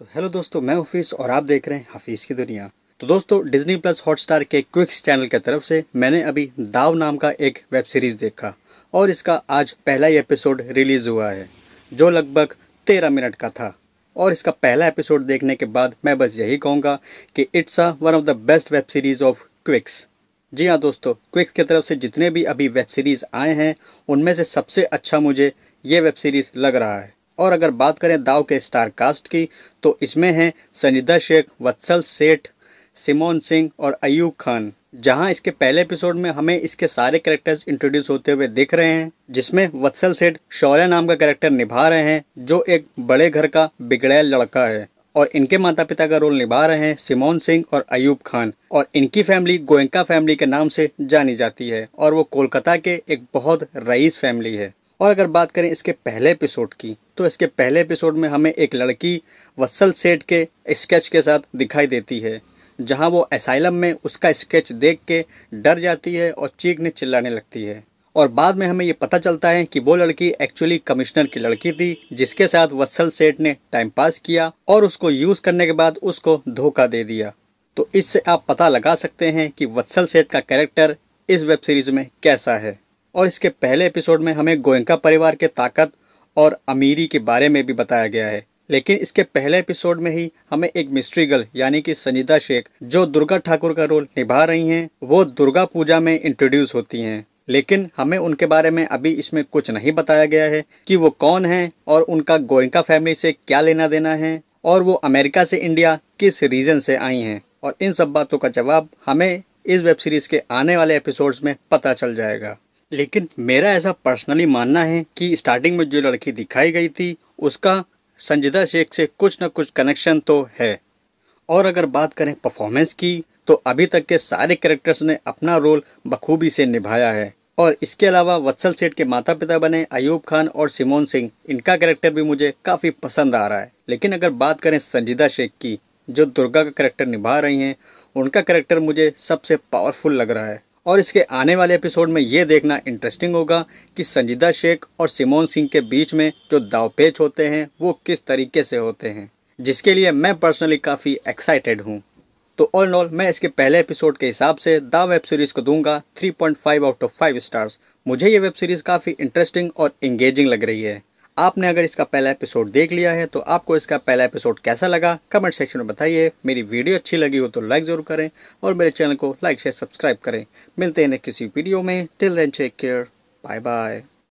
तो हेलो दोस्तों मैं हफ़ीस और आप देख रहे हैं हफीस की दुनिया तो दोस्तों डिज्नी प्लस हॉटस्टार के क्विक्स चैनल की तरफ से मैंने अभी दाव नाम का एक वेब सीरीज़ देखा और इसका आज पहला ही एपिसोड रिलीज़ हुआ है जो लगभग तेरह मिनट का था और इसका पहला एपिसोड देखने के बाद मैं बस यही कहूँगा कि it's a one of the best web series of Quix जी हाँ दोस्तों क्विक्स की तरफ से जितने भी अभी वेब सीरीज़ आए हैं उनमें से सबसे अच्छा मुझे ये वेब सीरीज़ लग रहा है और अगर बात करें दाव के स्टार कास्ट की तो इसमें हैं सनिदा शेख वत्सल सेठ सिमोन सिंह और अयूब खान जहां इसके पहले एपिसोड में हमें इसके सारे कैरेक्टर्स इंट्रोड्यूस होते हुए दिख रहे हैं जिसमें वत्सल सेठ शौर्य नाम का कैरेक्टर निभा रहे हैं जो एक बड़े घर का बिगड़ैल लड़का है और इनके माता पिता का रोल निभा रहे हैं सिमोन सिंह और अयूब खान और इनकी फैमिली गोयंका फैमिली के नाम से जानी जाती है और वो कोलकाता के एक बहुत रईस फैमिली है और अगर बात करें इसके पहले एपिसोड की तो इसके पहले एपिसोड में हमें एक लड़की वत्सल सेठ के स्केच के साथ दिखाई देती है जहां वो एसाइलम में उसका स्केच देख के डर जाती है और चीखने चिल्लाने लगती है और बाद में हमें ये पता चलता है कि वो लड़की एक्चुअली कमिश्नर की लड़की थी जिसके साथ वत्सल सेठ ने टाइम पास किया और उसको यूज़ करने के बाद उसको धोखा दे दिया तो इससे आप पता लगा सकते हैं कि वत्सल सेठ का कैरेक्टर इस वेब सीरीज में कैसा है और इसके पहले एपिसोड में हमें गोयंका परिवार के ताकत और अमीरी के बारे में भी बताया गया है लेकिन इसके पहले एपिसोड में ही हमें एक मिस्ट्री गर्ल यानी कि सनीता शेख जो दुर्गा ठाकुर का रोल निभा रही हैं वो दुर्गा पूजा में इंट्रोड्यूस होती हैं लेकिन हमें उनके बारे में अभी इसमें कुछ नहीं बताया गया है कि वो कौन हैं और उनका गोयंका फैमिली से क्या लेना देना है और वो अमेरिका से इंडिया किस रीजन से आई हैं और इन सब बातों का जवाब हमें इस वेब सीरीज के आने वाले एपिसोड्स में पता चल जाएगा लेकिन मेरा ऐसा पर्सनली मानना है कि स्टार्टिंग में जो लड़की दिखाई गई थी उसका संजीदा शेख से कुछ ना कुछ कनेक्शन तो है और अगर बात करें परफॉर्मेंस की तो अभी तक के सारे कैरेक्टर्स ने अपना रोल बखूबी से निभाया है और इसके अलावा वत्सल सेठ के माता पिता बने अयूब खान और सिमोन सिंह इनका कैरेक्टर भी मुझे काफ़ी पसंद आ रहा है लेकिन अगर बात करें संजीदा शेख की जो दुर्गा का कैरेक्टर निभा रही हैं उनका कैरेक्टर मुझे सबसे पावरफुल लग रहा है और इसके आने वाले एपिसोड में ये देखना इंटरेस्टिंग होगा कि संजीदा शेख और सिमोन सिंह के बीच में जो दावपेच होते हैं वो किस तरीके से होते हैं जिसके लिए मैं पर्सनली काफ़ी एक्साइटेड हूँ तो ऑल नॉल मैं इसके पहले एपिसोड के हिसाब से द वेब सीरीज़ को दूंगा 3.5 आउट ऑफ 5 स्टार्स मुझे ये वेब सीरीज़ काफ़ी इंटरेस्टिंग और इंगेजिंग लग रही है आपने अगर इसका पहला एपिसोड देख लिया है तो आपको इसका पहला एपिसोड कैसा लगा कमेंट सेक्शन में बताइए मेरी वीडियो अच्छी लगी हो तो लाइक ज़रूर करें और मेरे चैनल को लाइक शेयर सब्सक्राइब करें मिलते हैं किसी वीडियो में till then take care bye bye